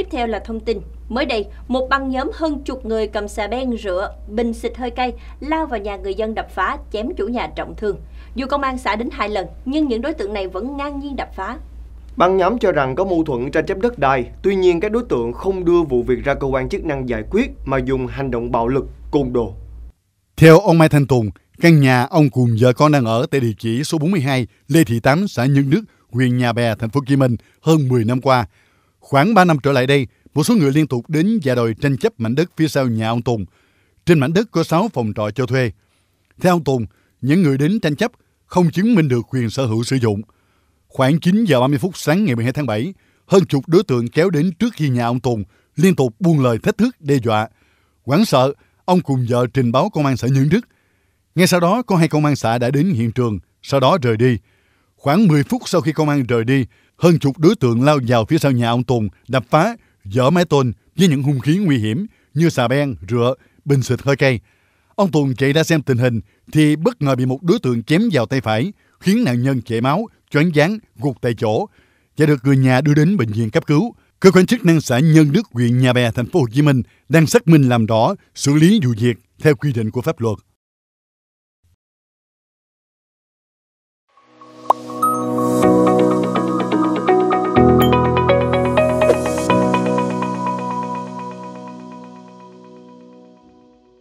Tiếp theo là thông tin. Mới đây, một băng nhóm hơn chục người cầm xà beng rửa, bình xịt hơi cay lao vào nhà người dân đập phá, chém chủ nhà trọng thương. Dù công an xã đến hai lần, nhưng những đối tượng này vẫn ngang nhiên đập phá. Băng nhóm cho rằng có mâu thuẫn tranh chấp đất đai, tuy nhiên các đối tượng không đưa vụ việc ra cơ quan chức năng giải quyết mà dùng hành động bạo lực, côn đồ. Theo ông Mai Thanh Tùng, căn nhà ông cùng vợ con đang ở tại địa chỉ số 42 Lê Thị Tám, xã Nhân Đức, huyện Nhà Bè, thành phố Hồ Chí Minh hơn 10 năm qua Khoảng 3 năm trở lại đây, một số người liên tục đến và đòi tranh chấp mảnh đất phía sau nhà ông Tùng. Trên mảnh đất có 6 phòng trọ cho thuê. Theo ông Tùng, những người đến tranh chấp không chứng minh được quyền sở hữu sử dụng. Khoảng 9 giờ 30 phút sáng ngày 12 tháng 7, hơn chục đối tượng kéo đến trước khi nhà ông Tùng liên tục buông lời thách thức đe dọa. Quảng sợ, ông cùng vợ trình báo công an xã Nhân Đức. Ngay sau đó, có hai công an xã đã đến hiện trường, sau đó rời đi. Khoảng 10 phút sau khi công an rời đi, hơn chục đối tượng lao vào phía sau nhà ông Tùng, đập phá, dở mái tôn với những hung khí nguy hiểm như xà beng, rựa, bình xịt hơi cay. Ông Tùng chạy ra xem tình hình thì bất ngờ bị một đối tượng chém vào tay phải, khiến nạn nhân chảy máu, choáng váng, gục tại chỗ. Và được người nhà đưa đến bệnh viện cấp cứu. Cơ quan chức năng xã Nhân Đức, huyện Nhà Bè, thành phố Hồ Chí Minh đang xác minh làm rõ, xử lý vụ việc theo quy định của pháp luật.